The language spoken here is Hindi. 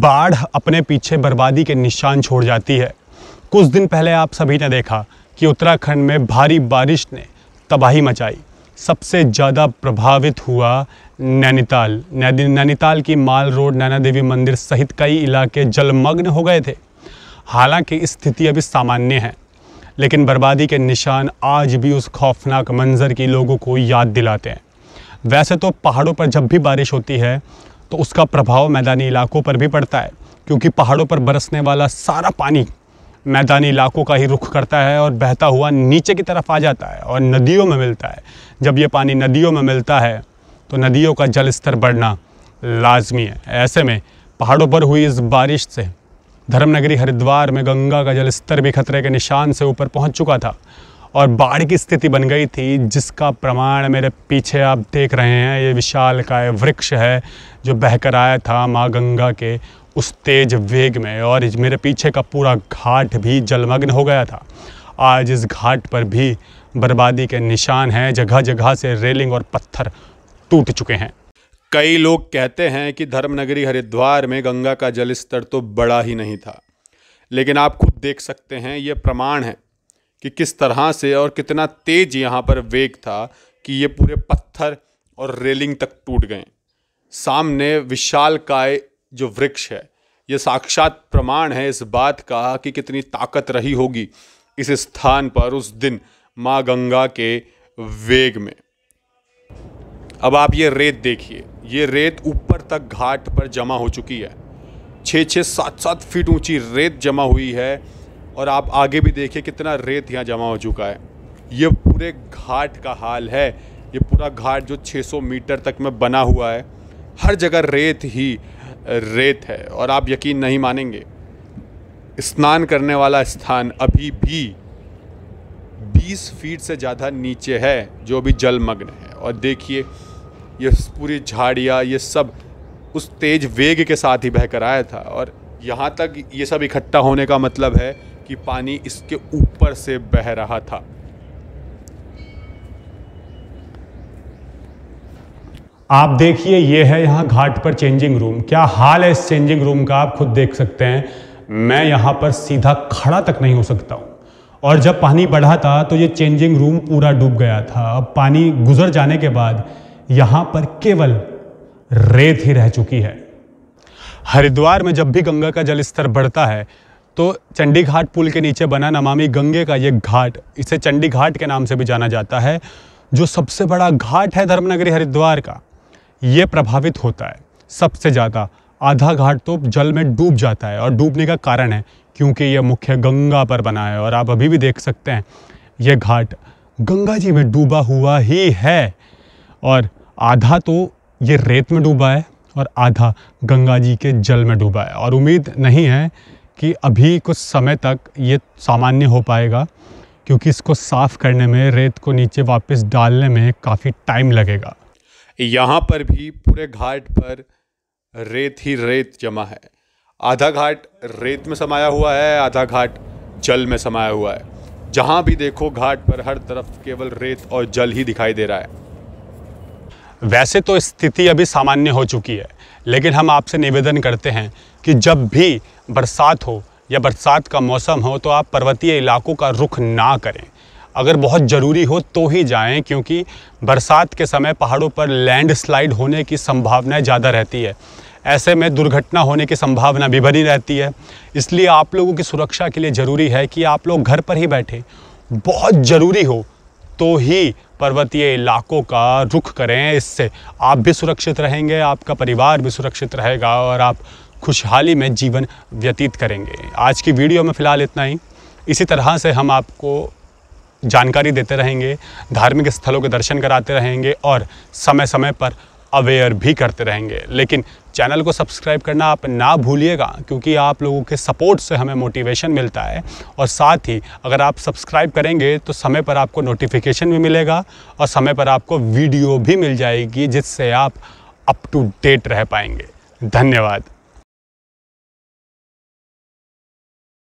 बाढ़ अपने पीछे बर्बादी के निशान छोड़ जाती है कुछ दिन पहले आप सभी ने देखा कि उत्तराखंड में भारी बारिश ने तबाही मचाई सबसे ज़्यादा प्रभावित हुआ नैनीताल नैनीताल की माल रोड नैना देवी मंदिर सहित कई इलाके जलमग्न हो गए थे हालांकि स्थिति अभी सामान्य है लेकिन बर्बादी के निशान आज भी उस खौफनाक मंजर की लोगों को याद दिलाते हैं वैसे तो पहाड़ों पर जब भी बारिश होती है तो उसका प्रभाव मैदानी इलाकों पर भी पड़ता है क्योंकि पहाड़ों पर बरसने वाला सारा पानी मैदानी इलाकों का ही रुख करता है और बहता हुआ नीचे की तरफ आ जाता है और नदियों में मिलता है जब ये पानी नदियों में मिलता है तो नदियों का जल स्तर बढ़ना लाजमी है ऐसे में पहाड़ों पर हुई इस बारिश से धर्मनगरी हरिद्वार में गंगा का जल स्तर भी खतरे के निशान से ऊपर पहुंच चुका था और बाढ़ की स्थिति बन गई थी जिसका प्रमाण मेरे पीछे आप देख रहे हैं ये विशाल का वृक्ष है जो बहकर आया था माँ गंगा के उस तेज वेग में और मेरे पीछे का पूरा घाट भी जलमग्न हो गया था आज इस घाट पर भी बर्बादी के निशान हैं जगह जगह से रेलिंग और पत्थर टूट चुके हैं कई लोग कहते हैं कि धर्मनगरी हरिद्वार में गंगा का जल स्तर तो बड़ा ही नहीं था लेकिन आप खुद देख सकते हैं ये प्रमाण है कि किस तरह से और कितना तेज यहाँ पर वेग था कि ये पूरे पत्थर और रेलिंग तक टूट गए सामने विशाल काय जो वृक्ष है ये साक्षात प्रमाण है इस बात का कि कितनी ताकत रही होगी इस स्थान पर उस दिन माँ गंगा के वेग में अब आप ये रेत देखिए ये रेत ऊपर तक घाट पर जमा हो चुकी है छः छः सात सात फीट ऊंची रेत जमा हुई है और आप आगे भी देखिए कितना रेत यहाँ जमा हो चुका है ये पूरे घाट का हाल है ये पूरा घाट जो 600 मीटर तक में बना हुआ है हर जगह रेत ही रेत है और आप यकीन नहीं मानेंगे स्नान करने वाला स्थान अभी भी 20 फीट से ज़्यादा नीचे है जो अभी जलमग्न है और देखिए ये पूरी झाड़ियाँ ये सब उस तेज वेग के साथ ही बह कर आया था और यहाँ तक ये सब इकट्ठा होने का मतलब है कि पानी इसके ऊपर से बह रहा था आप देखिए ये है यहाँ घाट पर चेंजिंग रूम क्या हाल है इस चेंजिंग रूम का आप खुद देख सकते हैं मैं यहाँ पर सीधा खड़ा तक नहीं हो सकता हूँ और जब पानी बढ़ा था तो ये चेंजिंग रूम पूरा डूब गया था अब पानी गुजर जाने के बाद यहाँ पर केवल रेत ही रह चुकी है हरिद्वार में जब भी गंगा का जल स्तर बढ़ता है तो चंडी घाट पुल के नीचे बना नमामि गंगे का ये घाट इसे चंडी घाट के नाम से भी जाना जाता है जो सबसे बड़ा घाट है धर्मनगरी हरिद्वार का ये प्रभावित होता है सबसे ज़्यादा आधा घाट तो जल में डूब जाता है और डूबने का कारण है क्योंकि यह मुख्य गंगा पर बना है और आप अभी भी देख सकते हैं यह घाट गंगा जी में डूबा हुआ ही है और आधा तो ये रेत में डूबा है और आधा गंगा जी के जल में डूबा है और उम्मीद नहीं है कि अभी कुछ समय तक ये सामान्य हो पाएगा क्योंकि इसको साफ़ करने में रेत को नीचे वापस डालने में काफ़ी टाइम लगेगा यहाँ पर भी पूरे घाट पर रेत ही रेत जमा है आधा घाट रेत में समाया हुआ है आधा घाट जल में समाया हुआ है जहाँ भी देखो घाट पर हर तरफ केवल रेत और जल ही दिखाई दे रहा है वैसे तो स्थिति अभी सामान्य हो चुकी है लेकिन हम आपसे निवेदन करते हैं कि जब भी बरसात हो या बरसात का मौसम हो तो आप पर्वतीय इलाकों का रुख ना करें अगर बहुत ज़रूरी हो तो ही जाएं क्योंकि बरसात के समय पहाड़ों पर लैंडस्लाइड होने की संभावनाएं ज़्यादा रहती है ऐसे में दुर्घटना होने की संभावना भी बनी रहती है इसलिए आप लोगों की सुरक्षा के लिए ज़रूरी है कि आप लोग घर पर ही बैठें बहुत ज़रूरी हो तो ही पर्वतीय इलाकों का रुख करें इससे आप भी सुरक्षित रहेंगे आपका परिवार भी सुरक्षित रहेगा और आप खुशहाली में जीवन व्यतीत करेंगे आज की वीडियो में फ़िलहाल इतना ही इसी तरह से हम आपको जानकारी देते रहेंगे धार्मिक स्थलों के दर्शन कराते रहेंगे और समय समय पर अवेयर भी करते रहेंगे लेकिन चैनल को सब्सक्राइब करना आप ना भूलिएगा क्योंकि आप लोगों के सपोर्ट से हमें मोटिवेशन मिलता है और साथ ही अगर आप सब्सक्राइब करेंगे तो समय पर आपको नोटिफिकेशन भी मिलेगा और समय पर आपको वीडियो भी मिल जाएगी जिससे आप अप टू डेट रह पाएंगे धन्यवाद